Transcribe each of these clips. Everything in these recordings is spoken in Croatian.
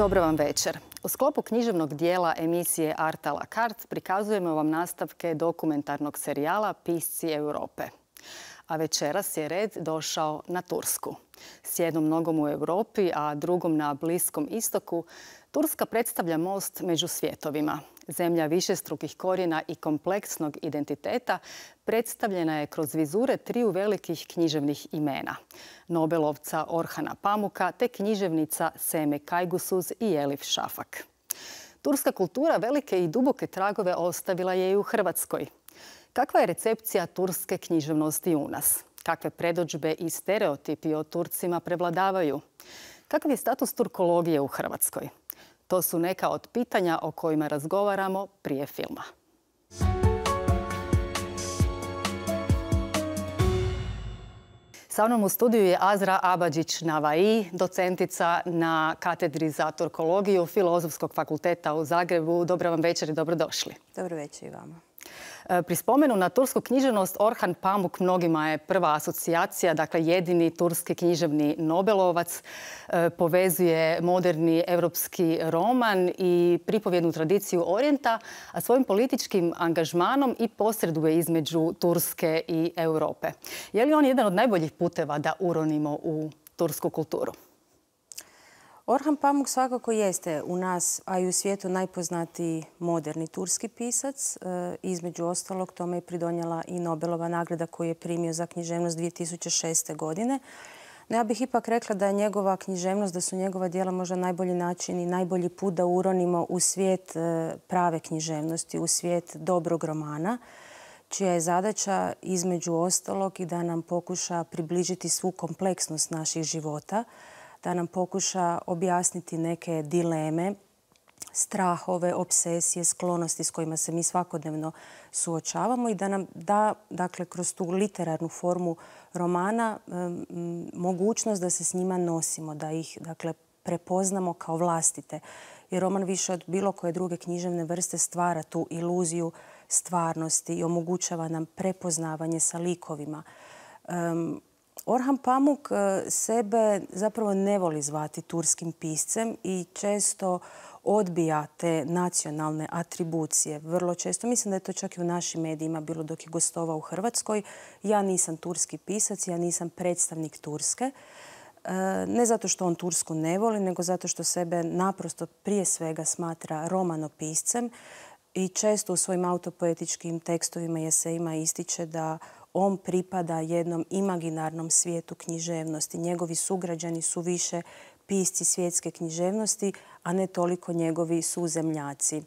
Dobro vam večer. U sklopu književnog dijela emisije Arta la carte prikazujemo vam nastavke dokumentarnog serijala Pisci Europe. A večeras je red došao na Tursku. S jednom nogom u Europi, a drugom na Bliskom istoku, Turska predstavlja most među svjetovima zemlja višestrukih korijena i kompleksnog identiteta, predstavljena je kroz vizure triju velikih književnih imena. Nobelovca Orhana Pamuka te književnica Seme Kajgusuz i Elif Šafak. Turska kultura velike i duboke tragove ostavila je i u Hrvatskoj. Kakva je recepcija turske književnosti u nas? Kakve predođbe i stereotipi o Turcima prevladavaju? Kakav je status turkologije u Hrvatskoj? To su neka od pitanja o kojima razgovaramo prije filma. Sa mnom u studiju je Azra Abadžić Navai, docentica na katedri za torkologiju Filozofskog fakulteta u Zagrebu. Dobro vam večer i dobrodošli. Dobro večer i vama. E, pri spomenu na tursku književnost Orhan Pamuk mnogima je prva asocijacija, dakle jedini turski književni Nobelovac, e, povezuje moderni europski roman i pripovjednu tradiciju Orijenta, a svojim političkim angažmanom i posreduje između Turske i Europe. Je li on jedan od najboljih puteva da uronimo u tursku kulturu? Orhan Pamuk svakako jeste u nas, a i u svijetu najpoznatiji moderni turski pisac. E, između ostalog tome je pridonjela i Nobelova nagrada koju je primio za književnost 2006. godine. No, ja bih ipak rekla da je njegova književnost, da su njegova dijela možda najbolji način i najbolji put da uronimo u svijet e, prave književnosti, u svijet dobrog romana čija je zadaća između ostalog i da nam pokuša približiti svu kompleksnost naših života, da nam pokuša objasniti neke dileme, strahove, obsesije, sklonosti s kojima se mi svakodnevno suočavamo i da nam da dakle, kroz tu literarnu formu romana mogućnost da se s njima nosimo, da ih dakle, prepoznamo kao vlastite. Jer roman više od bilo koje druge književne vrste stvara tu iluziju stvarnosti i omogućava nam prepoznavanje sa likovima. Orhan Pamuk e, sebe zapravo ne voli zvati turskim piscem i često odbija te nacionalne atribucije. Vrlo često, mislim da je to čak i u našim medijima bilo dok je gostovao u Hrvatskoj. Ja nisam turski pisac, ja nisam predstavnik Turske. E, ne zato što on Tursku ne voli, nego zato što sebe naprosto prije svega smatra romanopiscem i često u svojim autopoetičkim tekstovima i esejima ističe da on pripada jednom imaginarnom svijetu književnosti. Njegovi sugrađani su više pisci svjetske književnosti, a ne toliko njegovi suzemljaci.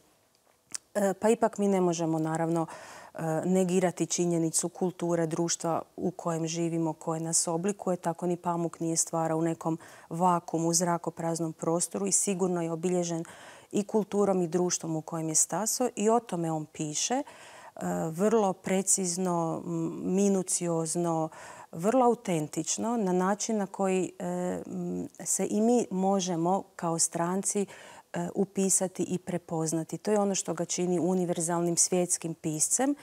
E, pa ipak mi ne možemo naravno e, negirati činjenicu kulture društva u kojem živimo, koje nas oblikuje. Tako ni pamuk nije stvara u nekom vakumu, zrakopraznom prostoru i sigurno je obilježen i kulturom i društvom u kojem je staso i o tome on piše. E, vrlo precizno, minuciozno, vrlo autentično na način na koji e, se i mi možemo kao stranci e, upisati i prepoznati. To je ono što ga čini univerzalnim svjetskim piscem.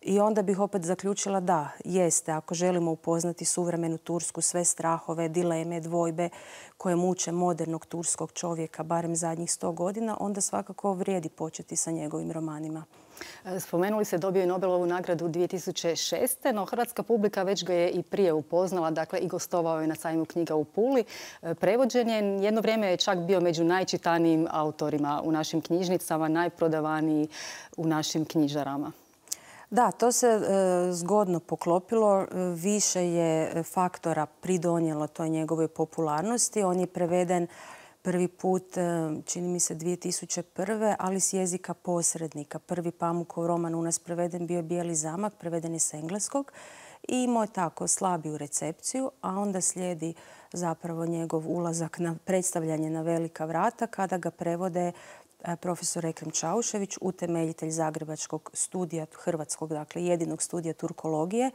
I onda bih opet zaključila da, jeste, ako želimo upoznati suvremenu Tursku, sve strahove, dileme, dvojbe koje muče modernog turskog čovjeka, barem zadnjih sto godina, onda svakako vrijedi početi sa njegovim romanima. E, spomenuli se dobio je Nobelovu nagradu 2006. No hrvatska publika već ga je i prije upoznala, dakle i gostovao je na sajmu knjiga u Puli. E, prevođen je, jedno vrijeme je čak bio među najčitanijim autorima u našim knjižnicama, najprodavaniji u našim knjižarama. Da, to se e, zgodno poklopilo. Više je faktora pridonijelo toj njegovoj popularnosti. On je preveden prvi put, e, čini mi se, 2001. ali s jezika posrednika. Prvi Pamukov roman u nas preveden bio Bijeli zamak, preveden je s engleskog i imao je tako slabiju recepciju, a onda slijedi zapravo njegov ulazak na predstavljanje na velika vrata kada ga prevode e, profesor Ekrem Čaušević, utemeljitelj Zagrebačkog studija Hrvatskog, dakle jedinog studija turkologije,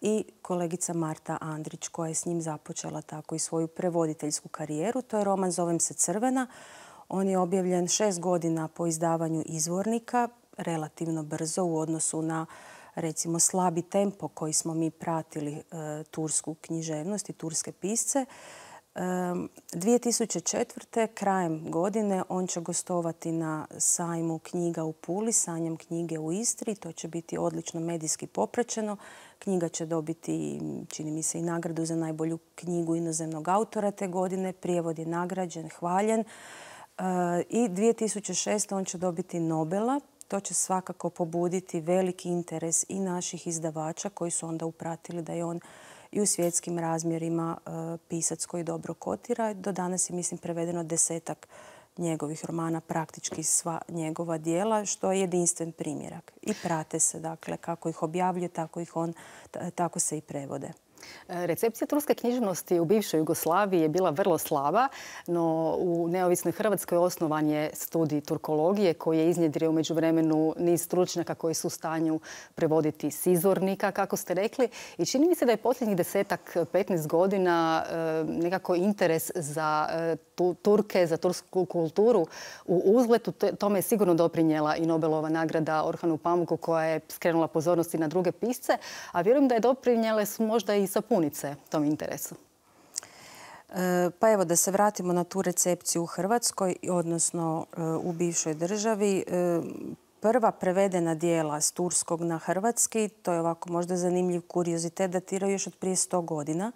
i kolegica Marta Andrić koja je s njim započela tako i svoju prevoditeljsku karijeru. To je roman Zovem se Crvena. On je objavljen šest godina po izdavanju izvornika, relativno brzo u odnosu na recimo slabi tempo koji smo mi pratili e, tursku književnost i turske pisce. E, 2004. krajem godine on će gostovati na sajmu knjiga u Puli, sanjem knjige u Istri. To će biti odlično medijski popraćeno Knjiga će dobiti, čini mi se, i nagradu za najbolju knjigu inozemnog autora te godine. Prijevod je nagrađen, hvaljen. E, I 2006. on će dobiti Nobela. To će svakako pobuditi veliki interes i naših izdavača koji su onda upratili da je on i u svjetskim razmjerima e, pisac koji dobro kotira. Do danas je, mislim, prevedeno desetak njegovih romana, praktički sva njegova dijela, što je jedinstven primjerak. I prate se, dakle, kako ih objavljuje, tako, ih on, tako se i prevode. Recepcija turske književnosti u bivšoj Jugoslaviji je bila vrlo slaba, no u neovisnoj Hrvatskoj osnovan je studij turkologije koji je iznjedrio umeđu vremenu niz stručnjaka koji su u stanju prevoditi sizornika, kako ste rekli. I čini mi se da je posljednjih desetak, 15 godina e, nekako interes za e, Turke, za tursku kulturu u uzletu. Tome je sigurno doprinjela i Nobelova nagrada Orhanu Pamuku koja je skrenula pozornosti na druge pisce, a vjerujem da je doprinjela možda i sapunice tom interesu? E, pa evo da se vratimo na tu recepciju u Hrvatskoj, odnosno e, u bivšoj državi. E, prva prevedena dijela s turskog na hrvatski, to je ovako možda zanimljiv kuriozitet, datira još od prije 100 godina.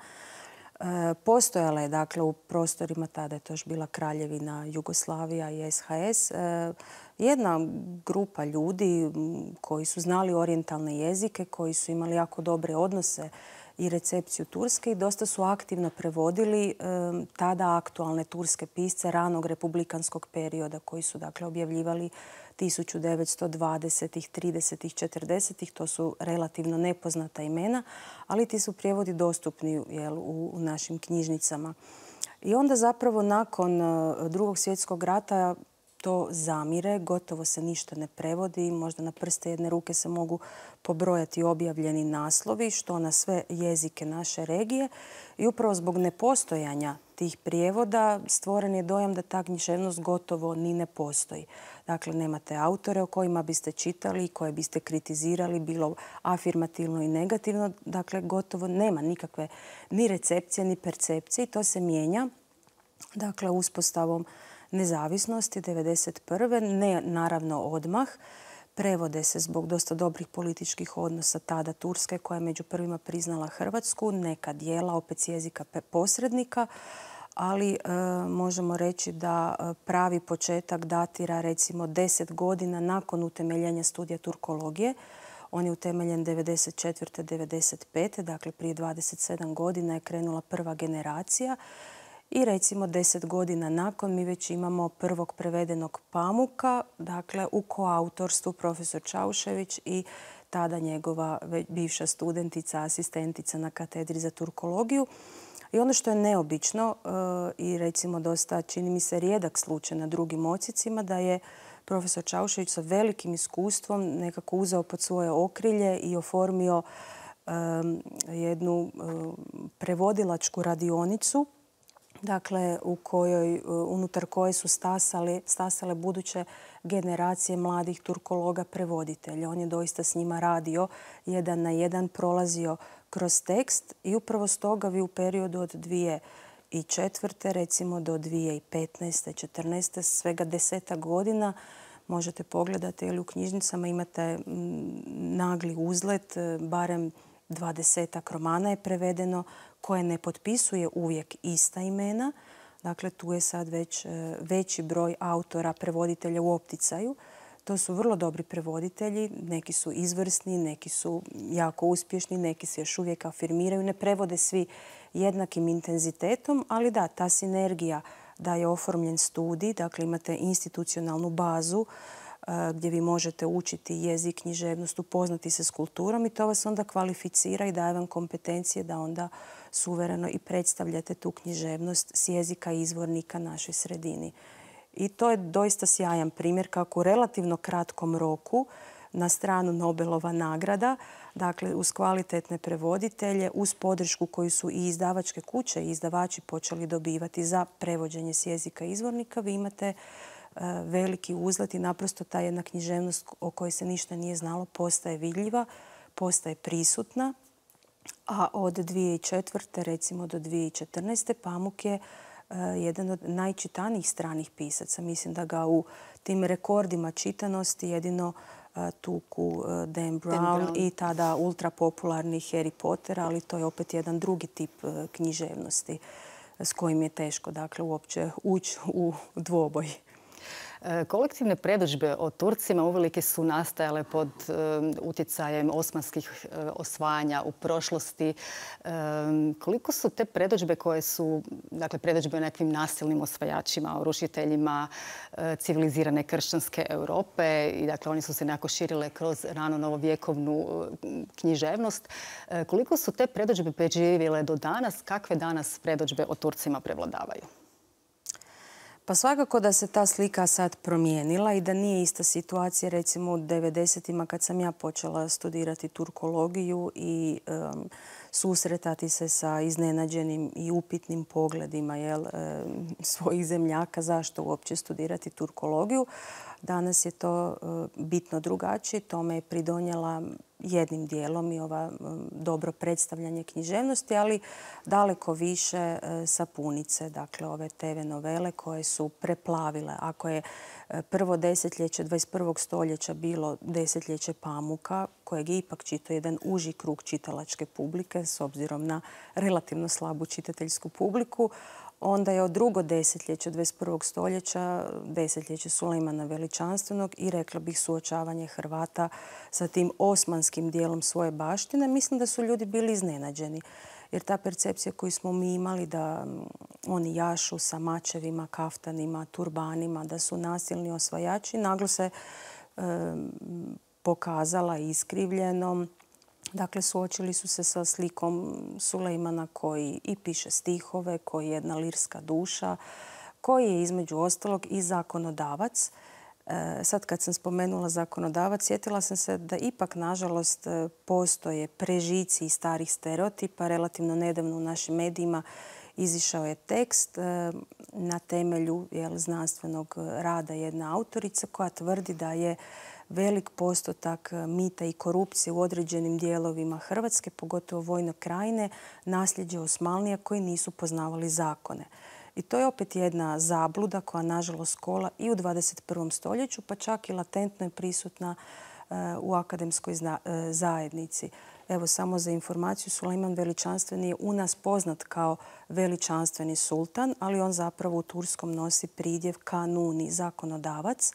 Postojala je dakle u prostorima, tada je to još bila Kraljevina Jugoslavija i SHS, jedna grupa ljudi koji su znali orijentalne jezike, koji su imali jako dobre odnose i recepciju Turske i dosta su aktivno prevodili tada aktualne turske pisce ranog republikanskog perioda koji su dakle objavljivali 1920-ih, 30-ih, 40-ih. To su relativno nepoznata imena, ali ti su prijevodi dostupni u našim knjižnicama. I onda zapravo nakon eh, drugog svjetskog rata to zamire, gotovo se ništa ne prevodi, možda na prste jedne ruke se mogu pobrojati objavljeni naslovi, što na sve jezike naše regije. I upravo zbog nepostojanja tih prijevoda stvoren je dojam da ta književnost gotovo ni ne postoji. Dakle, nemate autore o kojima biste čitali, i koje biste kritizirali, bilo afirmativno i negativno. Dakle, gotovo nema nikakve ni recepcije, ni percepcije i to se mijenja. Dakle, uspostavom nezavisnosti 1991. Ne naravno odmah. Prevode se zbog dosta dobrih političkih odnosa tada Turske koja je među prvima priznala Hrvatsku, neka dijela opet jezika posrednika ali e, možemo reći da e, pravi početak datira recimo 10 godina nakon utemeljenja studija turkologije. On je utemeljen 1994. 1995. Dakle, prije 27 godina je krenula prva generacija i recimo deset godina nakon mi već imamo prvog prevedenog pamuka, dakle u koautorstvu profesor Čaušević i tada njegova bivša studentica, asistentica na katedri za turkologiju. I ono što je neobično e, i recimo dosta čini mi se rijedak slučaj na drugim ocicima, da je profesor Čaušević sa velikim iskustvom nekako uzeo pod svoje okrilje i oformio e, jednu e, prevodilačku radionicu dakle u kojoj, e, unutar koje su stasale buduće generacije mladih turkologa prevoditelja. On je doista s njima radio jedan na jedan, prolazio kroz tekst i upravo stoga vi u periodu od dvije i četvrte, recimo do 2015. 14. svega deseta godina možete pogledati ili u knjižnicama imate nagli uzlet, e, barem desetak romana je prevedeno, koje ne potpisuje uvijek ista imena. Dakle, tu je sad već e, veći broj autora, prevoditelja u opticaju. To su vrlo dobri prevoditelji, neki su izvrsni, neki su jako uspješni, neki se još uvijek afirmiraju. Ne prevode svi jednakim intenzitetom, ali da, ta sinergija da je oformljen studij, dakle imate institucionalnu bazu, gdje vi možete učiti jezik, književnost, upoznati se s kulturom i to vas onda kvalificira i daje vam kompetencije da onda suvereno i predstavljate tu književnost s jezika i izvornika našoj sredini. I to je doista sjajan primjer kako u relativno kratkom roku na stranu Nobelova nagrada, dakle uz kvalitetne prevoditelje, uz podršku koju su i izdavačke kuće i izdavači počeli dobivati za prevođenje s jezika izvornika, vi imate E, veliki uzlet i naprosto ta jedna književnost o kojoj se ništa nije znalo postaje vidljiva, postaje prisutna. A od 2004. recimo do 2014. Pamuk je e, jedan od najčitanijih stranih pisaca. Mislim da ga u tim rekordima čitanosti jedino e, tuku Dan Brown, i tada ultra popularni Harry Potter, ali to je opet jedan drugi tip književnosti s kojim je teško dakle, uopće ući u dvoboj. E, kolektivne predođbe o Turcima uvelike su nastajale pod e, utjecajem osmanskih e, osvajanja u prošlosti. Koliko su te predođbe koje su, dakle, predođbe o nekim nasilnim osvajačima, o rušiteljima civilizirane kršćanske Europe i dakle oni su se nekako širile kroz rano novovjekovnu književnost. Koliko su te predođbe preživjele do danas? Kakve danas predođbe o Turcima prevladavaju? Pa svakako da se ta slika sad promijenila i da nije ista situacija recimo u 90-ima kad sam ja počela studirati turkologiju i susretati se sa iznenađenim i upitnim pogledima svojih zemljaka zašto uopće studirati turkologiju. Danas je to e, bitno drugačije. Tome je pridonjela jednim dijelom i ova dobro predstavljanje književnosti, ali daleko više e, sapunice, dakle ove TV novele koje su preplavile. Ako je e, prvo desetljeće 21. stoljeća bilo desetljeće pamuka, kojeg je ipak čito jedan uži krug čitalačke publike s obzirom na relativno slabu čitateljsku publiku, Onda je od drugo desetljeće, 21. stoljeća, desetljeće Sulejmana Veličanstvenog i rekla bih suočavanje Hrvata sa tim osmanskim dijelom svoje baštine. Mislim da su ljudi bili iznenađeni. Jer ta percepcija koju smo mi imali da oni jašu sa mačevima, kaftanima, turbanima, da su nasilni osvajači, naglo se pokazala iskrivljenom Dakle, suočili su se sa slikom Sulejmana koji i piše stihove, koji je jedna lirska duša, koji je između ostalog i zakonodavac. E, sad kad sam spomenula zakonodavac, sjetila sam se da ipak, nažalost, e, postoje prežici i starih stereotipa. Relativno nedavno u našim medijima izišao je tekst e, na temelju znanstvenog rada jedna autorica koja tvrdi da je velik postotak e, mita i korupcije u određenim dijelovima Hrvatske, pogotovo vojno krajine, nasljeđe Osmanlija koji nisu poznavali zakone. I to je opet jedna zabluda koja nažalost kola i u 21. stoljeću, pa čak i latentno je prisutna e, u akademskoj e, zajednici. Evo, samo za informaciju, Sulejman Veličanstveni je u nas poznat kao Veličanstveni sultan, ali on zapravo u turskom nosi pridjev kanuni, zakonodavac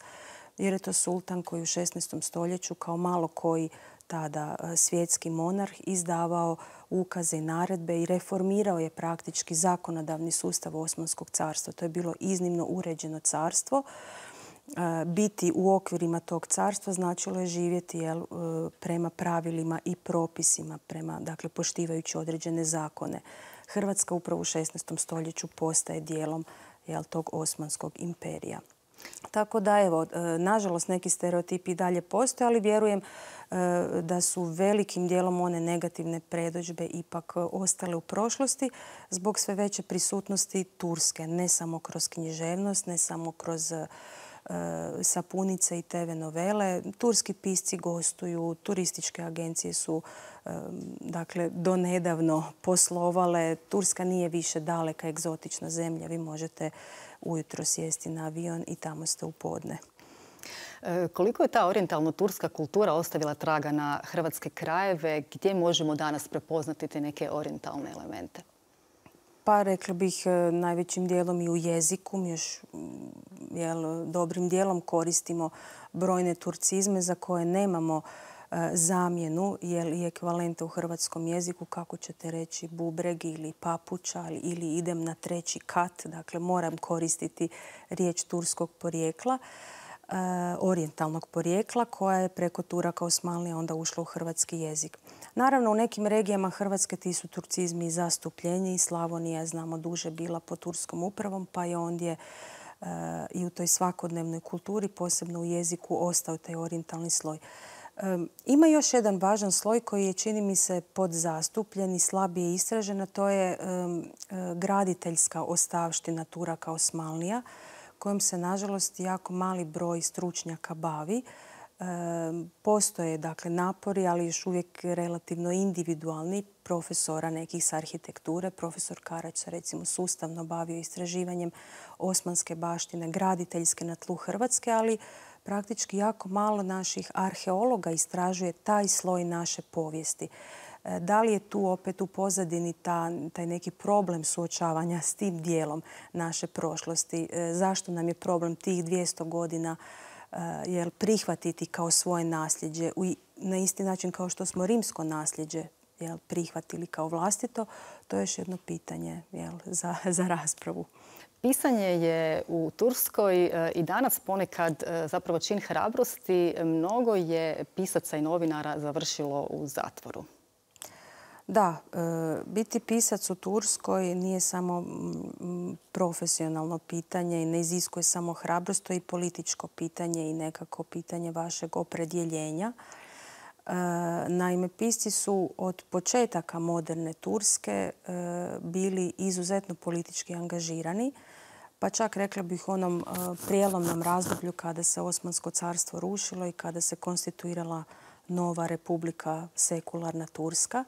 jer je to sultan koji u 16. stoljeću kao malo koji tada e, svjetski monarh izdavao ukaze i naredbe i reformirao je praktički zakonodavni sustav Osmanskog carstva. To je bilo iznimno uređeno carstvo. E, biti u okvirima tog carstva značilo je živjeti e, prema pravilima i propisima, prema, dakle, poštivajući određene zakone. Hrvatska upravo u 16. stoljeću postaje dijelom tog Osmanskog imperija. Tako da, evo, e, nažalost, neki stereotipi i dalje postoje, ali vjerujem e, da su velikim dijelom one negativne predođbe ipak ostale u prošlosti zbog sve veće prisutnosti Turske, ne samo kroz književnost, ne samo kroz e, sapunice i TV novele. Turski pisci gostuju, turističke agencije su dakle, donedavno poslovale. Turska nije više daleka egzotična zemlja. Vi možete ujutro sjesti na avion i tamo ste u podne. E, koliko je ta orientalno-turska kultura ostavila traga na hrvatske krajeve? Gdje možemo danas prepoznati te neke orientalne elemente? Pa rekla bih e, najvećim dijelom i u jeziku. Mi još mm, dobrim dijelom koristimo brojne turcizme za koje nemamo E, zamjenu je li ekvalenta u hrvatskom jeziku kako ćete reći bubreg ili papuča ili idem na treći kat, dakle moram koristiti riječ turskog porijekla, e, orijentalnog porijekla koja je preko Turaka Osmanlija onda ušla u hrvatski jezik. Naravno, u nekim regijama Hrvatske ti su turcizmi zastupljenje i Slavonija je, znamo, duže bila pod turskom upravom, pa je ondje e, i u toj svakodnevnoj kulturi, posebno u jeziku, ostao taj orientalni sloj. Ima još jedan važan sloj koji je, čini mi se, podzastupljen i slabije istražen, a to je e, graditeljska ostavština Turaka Osmalnija, kojom se, nažalost, jako mali broj stručnjaka bavi. Postoje dakle, napori, ali još uvijek relativno individualni profesora nekih s arhitekture. Profesor Karać se recimo sustavno bavio istraživanjem osmanske baštine, graditeljske na tlu Hrvatske, ali praktički jako malo naših arheologa istražuje taj sloj naše povijesti. E, da li je tu opet u pozadini taj neki problem suočavanja s tim dijelom naše prošlosti? E, zašto nam je problem tih 200 godina Eh, jel, prihvatiti kao svoje nasljeđe. Na isti način kao što smo rimsko nasljeđe jel, prihvatili kao vlastito, to je još jedno pitanje za, za raspravu. Pisanje je u Turskoj eh, i danas ponekad eh, zapravo čin hrabrosti. Mnogo je pisaca i novinara završilo u zatvoru. Da, e, biti pisac u Turskoj nije samo profesionalno pitanje i ne iziskuje samo hrabrost, to je i političko pitanje i nekako pitanje vašeg opredjeljenja. E, naime, pisci su od početaka moderne Turske e, bili izuzetno politički angažirani, pa čak rekla bih onom prijelomnom razdoblju kada se Osmansko carstvo rušilo i kada se konstituirala nova republika sekularna Turska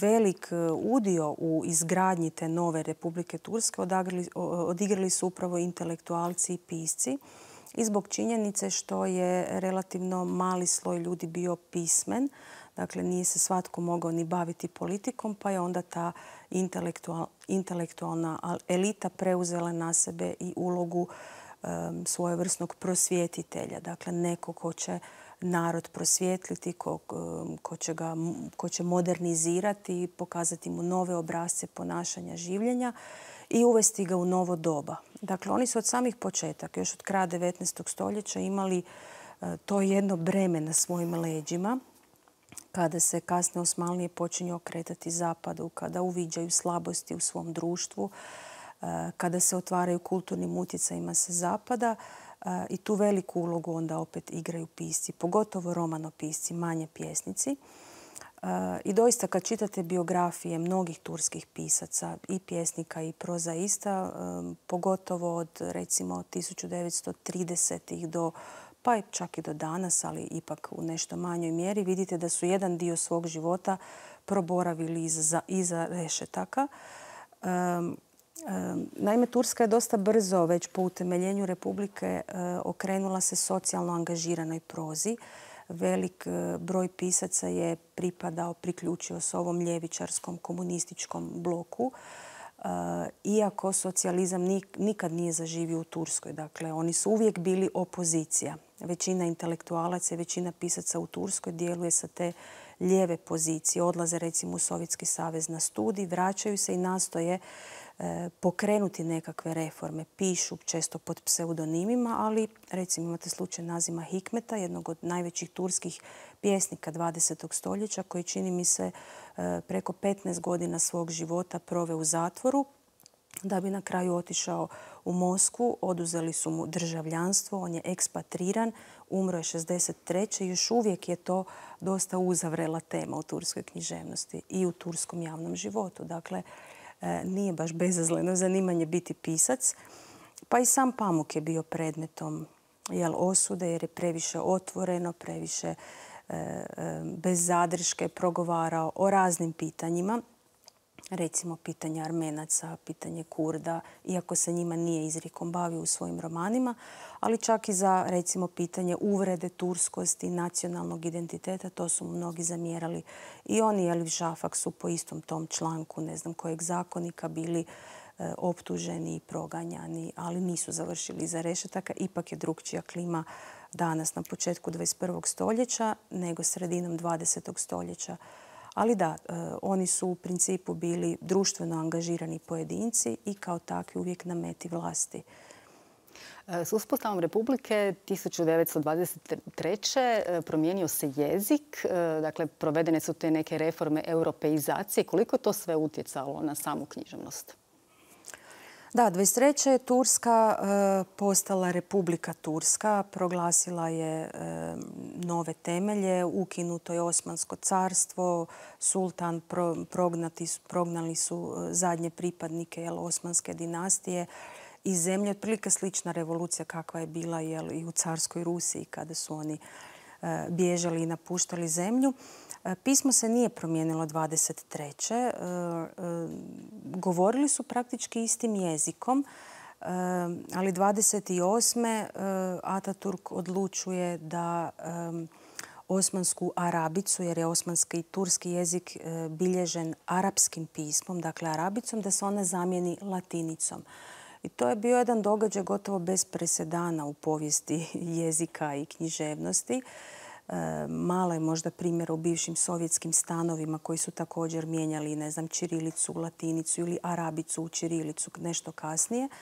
velik e, udio u izgradnji te nove Republike Turske odigrali su upravo intelektualci i pisci i zbog činjenice što je relativno mali sloj ljudi bio pismen, dakle nije se svatko mogao ni baviti politikom, pa je onda ta intelektualna elita preuzela na sebe i ulogu e, svojevrsnog prosvjetitelja, dakle neko ko će narod prosvjetljiti, ko, će ga, modernizirati, pokazati mu nove obrazce ponašanja, življenja i uvesti ga u novo doba. Dakle, oni su od samih početaka, još od kraja 19. stoljeća imali e, to jedno breme na svojim leđima kada se kasne osmalnije počinju okretati zapadu, kada uviđaju slabosti u svom društvu, e, kada se otvaraju kulturnim utjecajima sa zapada, i tu veliku ulogu onda opet igraju pisci, pogotovo romanopisci, manje pjesnici. I doista kad čitate biografije mnogih turskih pisaca i pjesnika i prozaista, pogotovo od recimo 1930-ih do pa čak i do danas, ali ipak u nešto manjoj mjeri, vidite da su jedan dio svog života proboravili iza, iza rešetaka. Naime, Turska je dosta brzo već po utemeljenju Republike eh, okrenula se socijalno angažiranoj prozi. Velik eh, broj pisaca je pripadao, priključio s ovom ljevičarskom komunističkom bloku. Eh, iako socijalizam nikad nije zaživio u Turskoj. Dakle, oni su uvijek bili opozicija. Većina intelektualaca i većina pisaca u Turskoj djeluje sa te lijeve pozicije. Odlaze recimo u Sovjetski savez na studij, vraćaju se i nastoje E, pokrenuti nekakve reforme. Pišu često pod pseudonimima, ali recimo imate slučaj Nazima Hikmeta, jednog od najvećih turskih pjesnika 20. stoljeća koji čini mi se e, preko 15 godina svog života prove u zatvoru da bi na kraju otišao u Moskvu, Oduzeli su mu državljanstvo, on je ekspatriran, umro je 63. Još uvijek je to dosta uzavrela tema u turskoj književnosti i u turskom javnom životu. Dakle, E, nije baš bezazleno zanimanje biti pisac. Pa i sam Pamuk je bio predmetom jel, osude jer je previše otvoreno, previše e, e, bez zadrške progovarao o raznim pitanjima recimo pitanje Armenaca, pitanje Kurda, iako se njima nije izrikom bavio u svojim romanima, ali čak i za recimo pitanje uvrede, turskosti, nacionalnog identiteta, to su mu mnogi zamjerali. I oni Elif Žafak su po istom tom članku, ne znam kojeg zakonika, bili e, optuženi i proganjani, ali nisu završili za rešetaka. Ipak je drugčija klima danas na početku 21. stoljeća nego sredinom 20. stoljeća. Ali da, e, oni su u principu bili društveno angažirani pojedinci i kao takvi uvijek na meti vlasti. E, s uspostavom Republike 1923. E, promijenio se jezik, dakle provedene su te neke reforme europeizacije. Koliko to sve utjecalo na samu književnost? Da, 23. je Turska eh, postala Republika Turska, proglasila je eh, nove temelje, ukinuto je Osmansko carstvo, sultan prognali su eh, zadnje pripadnike Osmanske dinastije i zemlje, otprilike slična revolucija kakva je bila i u carskoj Rusiji kada su oni E, bježali i napuštali zemlju. E, pismo se nije promijenilo 23. E, govorili su praktički istim jezikom, ali 28. Ataturk odlučuje da osmansku arabicu, jer je osmanski i turski jezik bilježen arapskim pismom, dakle arabicom, da se ona zamijeni latinicom. I to je bio jedan događaj gotovo bez presedana u povijesti jezika i književnosti. E, mala je možda primjer u bivšim sovjetskim stanovima koji su također mijenjali, ne znam, čirilicu, latinicu ili arabicu u čirilicu nešto kasnije e,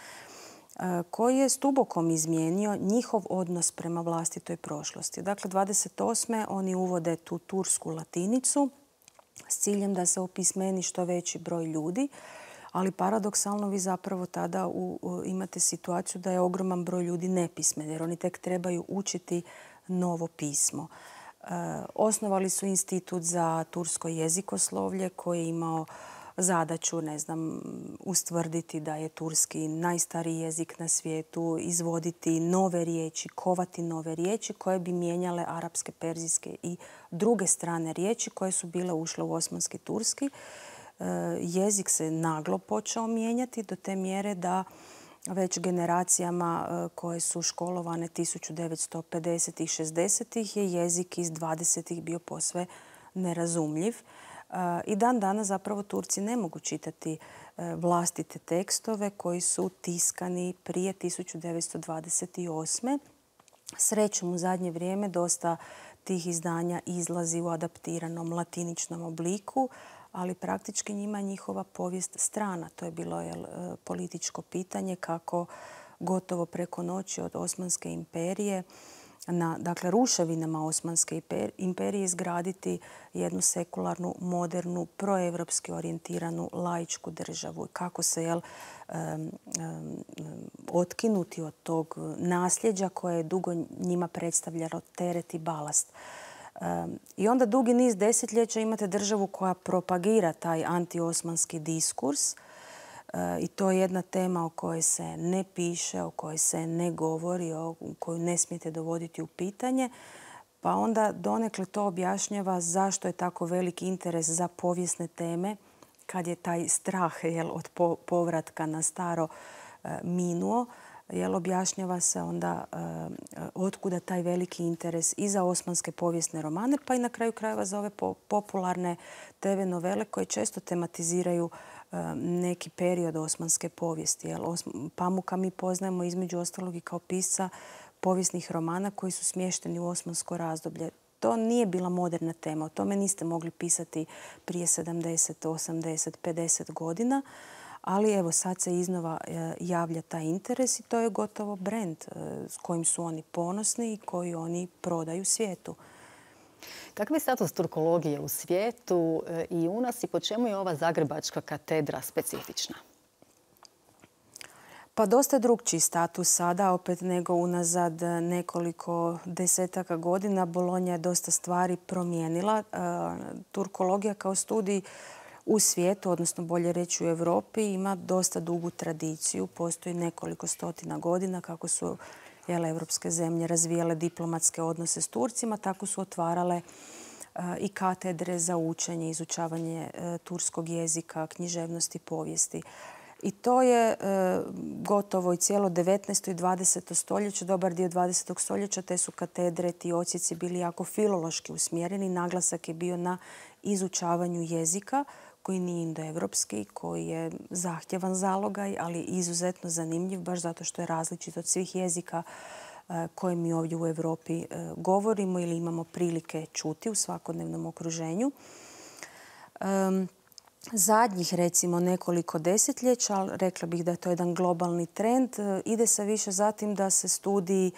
koji je stubokom izmijenio njihov odnos prema vlastitoj prošlosti. Dakle, 28. oni uvode tu tursku latinicu s ciljem da se opismeni što veći broj ljudi ali paradoksalno vi zapravo tada imate situaciju da je ogroman broj ljudi nepismen, jer oni tek trebaju učiti novo pismo. E, osnovali su institut za tursko jezikoslovlje koji je imao zadaću, ne znam, ustvrditi da je turski najstariji jezik na svijetu, izvoditi nove riječi, kovati nove riječi koje bi mijenjale arapske, perzijske i druge strane riječi koje su bile ušle u osmanski turski. E, jezik se naglo počeo mijenjati do te mjere da već generacijama e, koje su školovane 1950. i 60. je jezik iz 20. bio posve nerazumljiv. E, I dan dana zapravo Turci ne mogu čitati vlastite tekstove koji su tiskani prije 1928. Srećom u zadnje vrijeme dosta tih izdanja izlazi u adaptiranom latiničnom obliku, ali praktički njima njihova povijest strana. To je bilo e, političko pitanje kako gotovo preko noći od Osmanske imperije na dakle, ruševinama Osmanske imperije izgraditi jednu sekularnu, modernu, proevropski orijentiranu laičku državu. I kako se jel, otkinuti od tog nasljeđa koje je dugo njima predstavljalo teret i balast. I onda dugi niz desetljeća imate državu koja propagira taj antiosmanski diskurs e, i to je jedna tema o kojoj se ne piše, o kojoj se ne govori, o koju ne smijete dovoditi u pitanje. Pa onda donekle to objašnjava zašto je tako velik interes za povijesne teme kad je taj strah od povratka na staro e, minuo jel objašnjava se onda e, otkuda taj veliki interes i za osmanske povijesne romane, pa i na kraju krajeva za ove popularne TV novele koje često tematiziraju e, neki period osmanske povijesti. Pamuka mi poznajemo između ostalog i kao pisa povijesnih romana koji su smješteni u osmansko razdoblje. To nije bila moderna tema, o tome niste mogli pisati prije 70, 80, 50 godina ali evo sad se iznova e, javlja taj interes i to je gotovo brend e, s kojim su oni ponosni i koji oni prodaju svijetu. Kakav je status turkologije u svijetu e, i u nas i po čemu je ova Zagrebačka katedra specifična? Pa dosta drugčiji status sada, opet nego unazad nekoliko desetaka godina. Bolonja je dosta stvari promijenila. Turkologija kao studij u svijetu, odnosno bolje reći u Europi, ima dosta dugu tradiciju. Postoji nekoliko stotina godina kako su jel, evropske zemlje razvijale diplomatske odnose s Turcima, tako su otvarale e, i katedre za učenje, izučavanje e, turskog jezika, književnosti, povijesti. I to je e, gotovo i cijelo 19. i 20. stoljeće, dobar dio 20. stoljeća, te su katedre, ti ocijeci bili jako filološki usmjereni. Naglasak je bio na izučavanju jezika, koji nije indoevropski, koji je zahtjevan zalogaj, ali izuzetno zanimljiv, baš zato što je različit od svih jezika e, koje mi ovdje u Europi e, govorimo ili imamo prilike čuti u svakodnevnom okruženju. Zadnjih recimo nekoliko desetljeća, rekla bih da je to jedan globalni trend, e, ide se više zatim da se studiji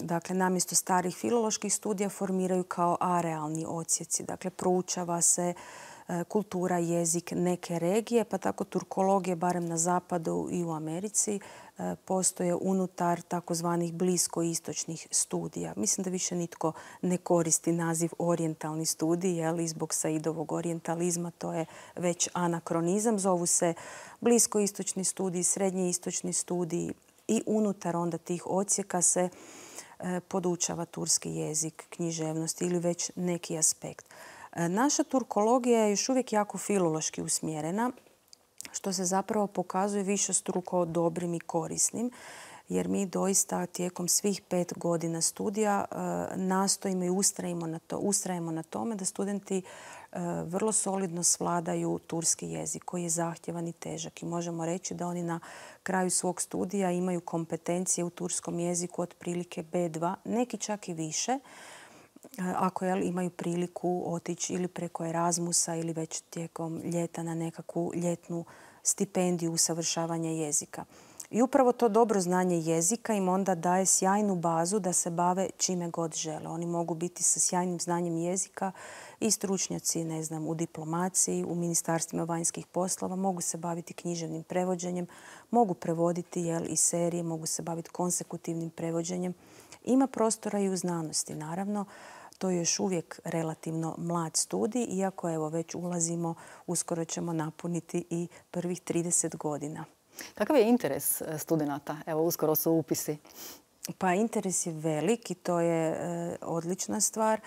dakle, namjesto starih filoloških studija formiraju kao arealni ocijeci. Dakle, proučava se E, kultura, jezik neke regije, pa tako turkologije, barem na zapadu i u Americi, e, postoje unutar takozvanih bliskoistočnih studija. Mislim da više nitko ne koristi naziv orientalni studij, ali zbog saidovog orijentalizma to je već anakronizam. Zovu se bliskoistočni studij, srednjeistočni studij i unutar onda tih ocijeka se e, podučava turski jezik, književnost ili već neki aspekt. E, naša turkologija je još uvijek jako filološki usmjerena, što se zapravo pokazuje više struko dobrim i korisnim jer mi doista tijekom svih pet godina studija e, nastojimo i ustrajimo na, to, ustrajemo na tome da studenti e, vrlo solidno svladaju turski jezik koji je zahtjevan i težak i možemo reći da oni na kraju svog studija imaju kompetencije u turskom jeziku otprilike B2, neki čak i više E, ako jel, imaju priliku otići ili preko Erasmusa ili već tijekom ljeta na nekakvu ljetnu stipendiju usavršavanja jezika. I upravo to dobro znanje jezika im onda daje sjajnu bazu da se bave čime god žele. Oni mogu biti sa sjajnim znanjem jezika i stručnjaci, ne znam, u diplomaciji, u ministarstvima vanjskih poslova, mogu se baviti književnim prevođenjem, mogu prevoditi jel, i serije, mogu se baviti konsekutivnim prevođenjem. Ima prostora i u znanosti, naravno. To je još uvijek relativno mlad studij, iako evo već ulazimo, uskoro ćemo napuniti i prvih 30 godina. Kakav je interes e, studenata? Evo, uskoro su upisi. Pa interes je velik i to je e, odlična stvar.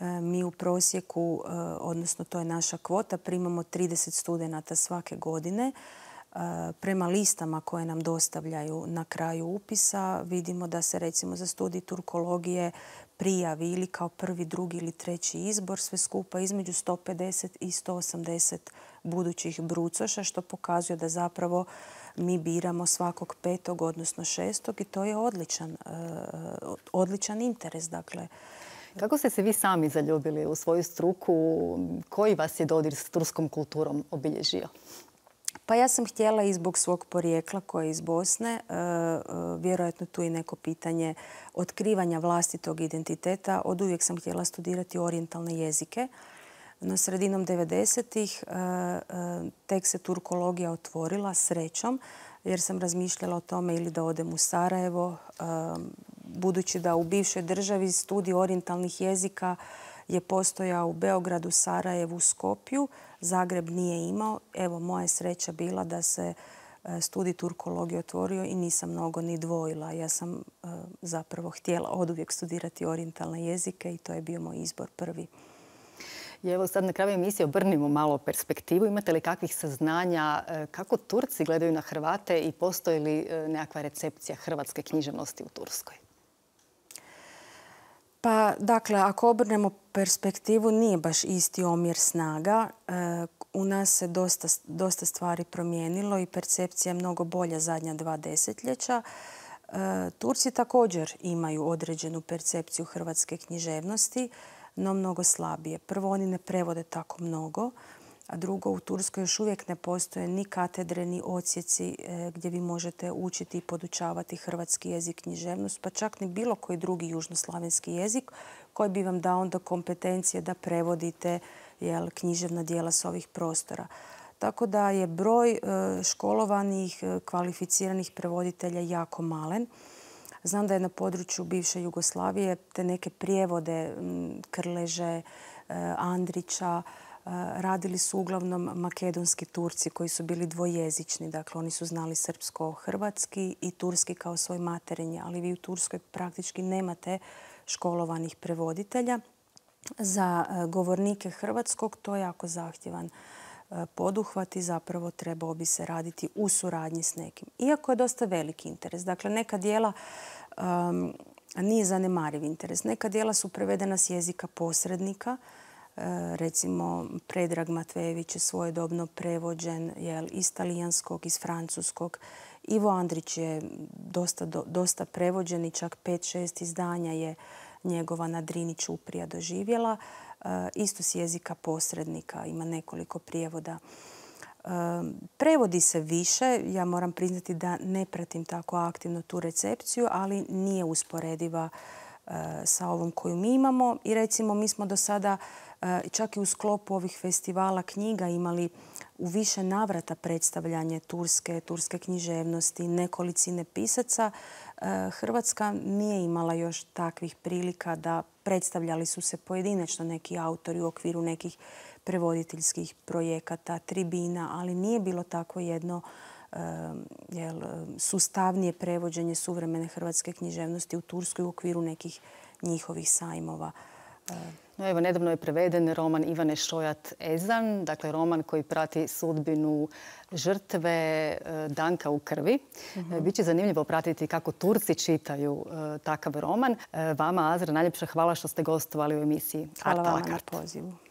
E, mi u prosjeku, odnosno to je naša kvota, primamo 30 studenata svake godine. Prema listama koje nam dostavljaju na kraju upisa vidimo da se recimo za studij turkologije prijavi ili kao prvi, drugi ili treći izbor, sve skupa između 150 i 180 budućih brucoša, što pokazuje da zapravo mi biramo svakog petog, odnosno šestog i to je odličan, e, odličan interes. Dakle, kako ste se vi sami zaljubili u svoju struku? Koji vas je dodir s turskom kulturom obilježio? Pa ja sam htjela i zbog svog porijekla koje je iz Bosne, e, e, vjerojatno tu je neko pitanje otkrivanja vlastitog identiteta. Od uvijek sam htjela studirati orijentalne jezike. No sredinom 90-ih e, tek se turkologija otvorila srećom jer sam razmišljala o tome ili da odem u Sarajevo. Budući da u bivšoj državi studij orijentalnih jezika je postojao u Beogradu, Sarajevu, Skopju Zagreb nije imao. Evo, moja sreća bila da se e, studij turkologije otvorio i nisam mnogo ni dvojila. Ja sam e, zapravo htjela oduvijek studirati orijentalne jezike i to je bio moj izbor prvi. I evo sad na kraju emisije obrnimo malo perspektivu. Imate li kakvih saznanja e, kako Turci gledaju na Hrvate i postoji li nekakva recepcija hrvatske književnosti u Turskoj? Pa, dakle, ako obrnemo perspektivu, nije baš isti omjer snaga. E, u nas se dosta, stvari promijenilo i percepcija je mnogo bolja zadnja dva desetljeća. E, Turci također imaju određenu percepciju hrvatske književnosti, no mnogo slabije. Prvo, oni ne prevode tako mnogo. A drugo, u Turskoj još uvijek ne postoje ni katedre, ni ocijeci e, gdje vi možete učiti i podučavati hrvatski jezik, književnost, pa čak ni bilo koji drugi južnoslavenski jezik koji bi vam dao onda kompetencije da prevodite jel, književna dijela s ovih prostora. Tako da je broj e, školovanih, e, kvalificiranih prevoditelja jako malen. Znam da je na području bivše Jugoslavije te neke prijevode Krleže, Andrića, radili su uglavnom makedonski Turci koji su bili dvojezični. Dakle, oni su znali srpsko-hrvatski i turski kao svoj materinje, ali vi u Turskoj praktički nemate školovanih prevoditelja. Za govornike hrvatskog to je jako zahtjevan poduhvat i zapravo trebao bi se raditi u suradnji s nekim. Iako je dosta veliki interes. Dakle, neka dijela nije zanemariv interes. Neka dijela su prevedena s jezika posrednika, E, recimo Predrag Matvejević je svojedobno prevođen jel, iz talijanskog, iz francuskog. Ivo Andrić je dosta, dosta prevođen i čak 5-6 izdanja je njegova nadrinić Čuprija doživjela. E, isto s jezika posrednika, ima nekoliko prijevoda. E, prevodi se više, ja moram priznati da ne pratim tako aktivno tu recepciju, ali nije usporediva E, sa ovom koju mi imamo. I recimo mi smo do sada e, čak i u sklopu ovih festivala knjiga imali u više navrata predstavljanje turske, turske književnosti, nekolicine pisaca. E, Hrvatska nije imala još takvih prilika da predstavljali su se pojedinačno neki autori u okviru nekih prevoditeljskih projekata, tribina, ali nije bilo tako jedno Eh, jel, sustavnije prevođenje suvremene hrvatske književnosti u Turskoj u okviru nekih njihovih sajmova. Eh, no, evo, nedavno je preveden roman Ivane Šojat Ezan, dakle roman koji prati sudbinu žrtve eh, Danka u krvi. Mhm. Biće zanimljivo pratiti kako Turci čitaju takav roman. Vama, Azra, najljepša hvala što ste gostovali u emisiji. Hvala vam na pozivu.